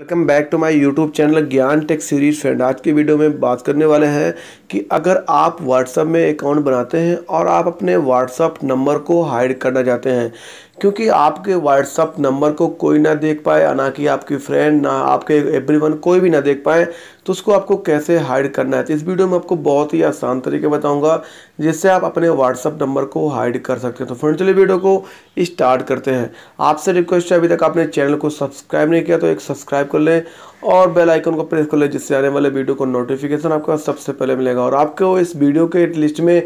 welcome back to my YouTube channel Gyan tech series friend आज की video में बात करने वाले हैं कि अगर आप व्हाट्सअप में अकाउंट बनाते हैं और आप अपने व्हाट्सअप नंबर को हाइड करना चाहते हैं क्योंकि आपके व्हाट्सअप नंबर को कोई ना देख पाए ना कि आपकी फ्रेंड ना आपके एवरीवन कोई भी ना देख पाए तो उसको आपको कैसे हाइड करना है तो इस वीडियो में आपको बहुत ही आसान तरीके बताऊंगा जिससे आप अपने व्हाट्सअप नंबर को हाइड कर सकते हैं तो फ्रेंड चलिए वीडियो को स्टार्ट करते हैं आपसे रिक्वेस्ट है अभी तक आपने चैनल को सब्सक्राइब नहीं किया तो एक सब्सक्राइब कर लें और बेल आइकन को प्रेस कर लें जिससे आने वाले वीडियो को नोटिफिकेशन आपको सबसे पहले मिलेगा और आपको इस वीडियो के लिस्ट में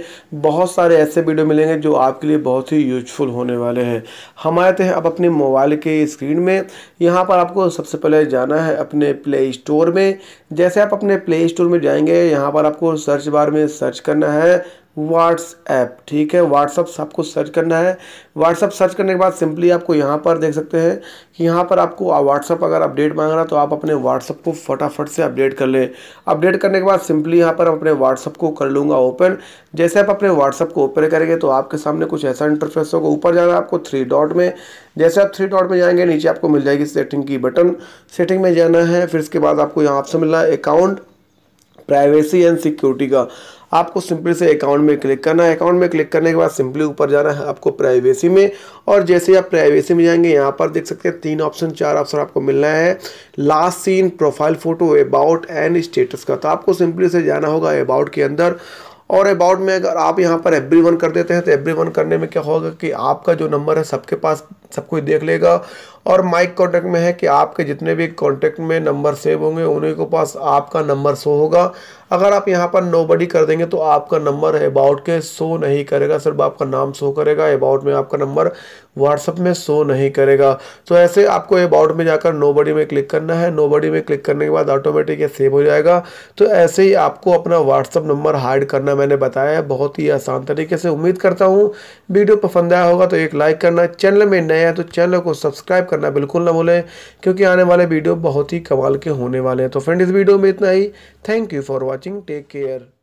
बहुत सारे ऐसे वीडियो मिलेंगे जो आपके लिए बहुत ही यूजफुल होने वाले हैं हम आए थे अब अपने मोबाइल के स्क्रीन में यहाँ पर आपको सबसे पहले जाना है अपने प्ले स्टोर में जैसे आप अपने प्ले स्टोर में जाएंगे यहाँ पर आपको सर्च बार में सर्च करना है व्हाट्सएप ठीक है व्हाट्सअप सबको सर्च करना है व्हाट्सअप सर्च करने के बाद सिंपली आपको यहाँ पर देख सकते हैं कि यहाँ पर आपको व्हाट्सअप अगर अपडेट मांग रहा तो आप अपने व्हाट्सअप को फटाफट से अपडेट कर लें अपडेट करने के बाद सिंपली यहाँ पर अपने व्हाट्सअप को कर लूँगा ओपन जैसे आप अपने व्हाट्सअप को ओपन करेंगे तो आपके सामने कुछ ऐसा इंटरफेस होगा ऊपर जाना आपको थ्री डॉट में जैसे आप थ्री डॉट में जाएंगे नीचे आपको मिल जाएगी सेटिंग की बटन सेटिंग में जाना है फिर इसके बाद आपको यहाँ आपसे मिल रहा है अकाउंट प्राइवेसी एंड सिक्योरिटी का आपको सिंपली से अकाउंट में क्लिक करना है अकाउंट में क्लिक करने के बाद सिंपली ऊपर जाना है आपको प्राइवेसी में और जैसे आप प्राइवेसी में जाएंगे यहाँ पर देख सकते हैं तीन ऑप्शन चार ऑप्शन आपको मिलना है last seen profile photo about and status का तो आपको सिंपली से जाना होगा अबाउट के अंदर और अबाउट में अगर आप यहाँ पर एवरी वन कर देते हैं तो एवरी वन करने में क्या होगा कि आपका जो नंबर है सबके पास सब कुछ देख लेगा और माइक कॉन्टैक्ट में है कि आपके जितने भी कॉन्टैक्ट में नंबर सेव होंगे उन्हीं के पास आपका नंबर शो होगा अगर आप यहाँ पर नो बडी कर देंगे तो आपका नंबर अबाउट के शो नहीं करेगा सिर्फ आपका नाम शो करेगा अबाउट में आपका नंबर व्हाट्सअप में शो नहीं करेगा तो ऐसे आपको अबाउट में जाकर नो बडी में क्लिक करना है नो बडी में क्लिक करने के बाद ऑटोमेटिक ये सेव हो जाएगा तो ऐसे ही आपको अपना व्हाट्सअप नंबर हाइड करना मैंने बताया है बहुत ही आसान तरीके से उम्मीद करता हूँ वीडियो पसंद आया होगा तो एक लाइक करना चैनल में नए नए हैं तो चैनल को सब्सक्राइब करना बिल्कुल ना भूलें क्योंकि आने वाले वीडियो बहुत ही कमाल के होने वाले हैं तो फ्रेंड इस वीडियो में इतना ही thank you for watching take care